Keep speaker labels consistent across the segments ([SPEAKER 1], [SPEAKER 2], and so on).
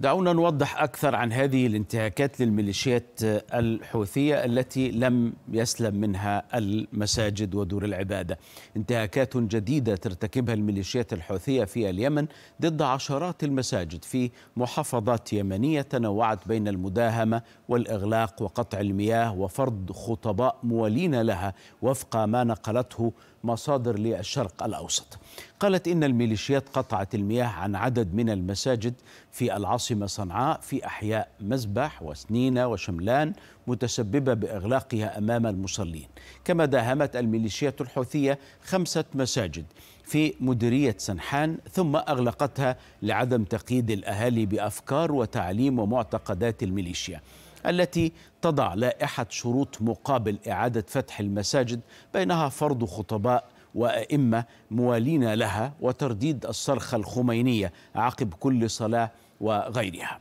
[SPEAKER 1] دعونا نوضح أكثر عن هذه الانتهاكات للميليشيات الحوثية التي لم يسلم منها المساجد ودور العبادة انتهاكات جديدة ترتكبها الميليشيات الحوثية في اليمن ضد عشرات المساجد في محافظات يمنية تنوعت بين المداهمة والإغلاق وقطع المياه وفرض خطباء موالين لها وفق ما نقلته مصادر للشرق الأوسط قالت إن الميليشيات قطعت المياه عن عدد من المساجد في العاصمة العاصمة صنعاء في أحياء مذبح وسنينة وشملان متسببة بإغلاقها أمام المصلين كما داهمت الميليشيات الحوثية خمسة مساجد في مديرية سنحان ثم أغلقتها لعدم تقييد الأهالي بأفكار وتعليم ومعتقدات الميليشيا التي تضع لائحة شروط مقابل إعادة فتح المساجد بينها فرض خطباء وأئمة موالين لها وترديد الصرخة الخمينية عقب كل صلاة وغيرها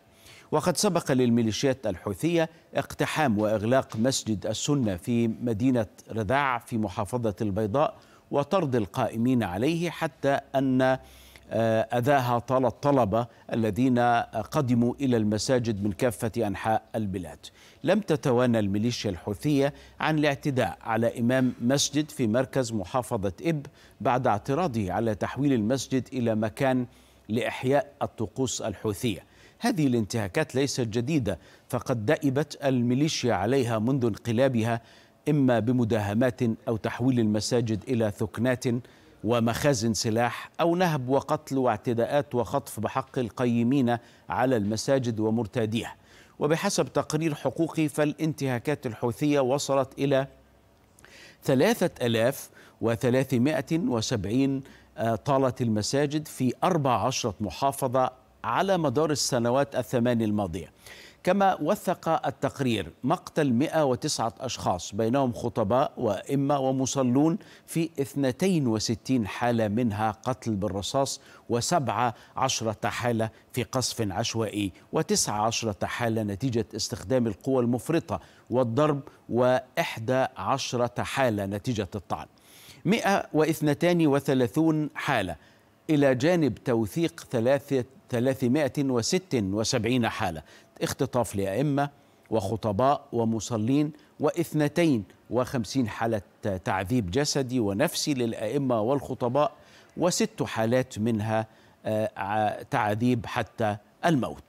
[SPEAKER 1] وقد سبق للميليشيات الحوثية اقتحام وإغلاق مسجد السنة في مدينة رداع في محافظة البيضاء وطرد القائمين عليه حتى أن أداها آه، الطلبة الذين قدموا إلى المساجد من كافة أنحاء البلاد لم تتوانى الميليشيا الحوثية عن الاعتداء على إمام مسجد في مركز محافظة إب بعد اعتراضه على تحويل المسجد إلى مكان لإحياء الطقوس الحوثية هذه الانتهاكات ليست جديدة فقد دأبت الميليشيا عليها منذ انقلابها إما بمداهمات أو تحويل المساجد إلى ثكنات ومخازن سلاح أو نهب وقتل واعتداءات وخطف بحق القيمين على المساجد ومرتاديها وبحسب تقرير حقوقي فالانتهاكات الحوثية وصلت إلى 3370 طالة آه، طالت المساجد في 14 محافظة على مدار السنوات الثمان الماضية كما وثق التقرير مقتل 109 أشخاص بينهم خطباء وإمة ومصلون في 62 حالة منها قتل بالرصاص و17 حالة في قصف عشوائي و و19 حالة نتيجة استخدام القوى المفرطة والضرب و11 حالة نتيجة الطعن 132 حالة إلى جانب توثيق 376 حالة اختطاف لأئمة وخطباء ومصلين واثنتين وخمسين حالة تعذيب جسدي ونفسي للأئمة والخطباء وست حالات منها آه، تعذيب حتى الموت